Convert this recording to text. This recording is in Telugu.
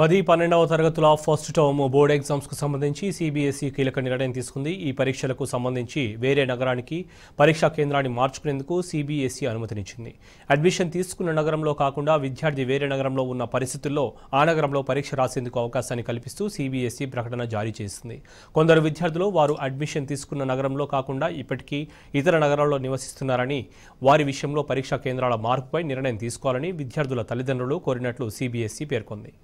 పది పన్నెండవ తరగతుల ఫస్ట్ టర్మ్ బోర్డ్ ఎగ్జామ్స్కు సంబంధించి సిబిఎస్ఈ కీలక నిర్ణయం తీసుకుంది ఈ పరీక్షలకు సంబంధించి వేరే నగరానికి పరీక్షా కేంద్రాన్ని మార్చుకునేందుకు సిబిఎస్ఈ అనుమతినిచ్చింది అడ్మిషన్ తీసుకున్న నగరంలో కాకుండా విద్యార్థి వేరే నగరంలో ఉన్న పరిస్థితుల్లో ఆ నగరంలో పరీక్ష రాసేందుకు అవకాశాన్ని కల్పిస్తూ సిబిఎస్ఈ ప్రకటన జారీ చేసింది కొందరు విద్యార్థులు వారు అడ్మిషన్ తీసుకున్న నగరంలో కాకుండా ఇప్పటికీ ఇతర నగరాల్లో నివసిస్తున్నారని వారి విషయంలో పరీక్షా కేంద్రాల మార్పుపై నిర్ణయం తీసుకోవాలని విద్యార్థుల తల్లిదండ్రులు కోరినట్లు సిబిఎస్ఈ పేర్కొంది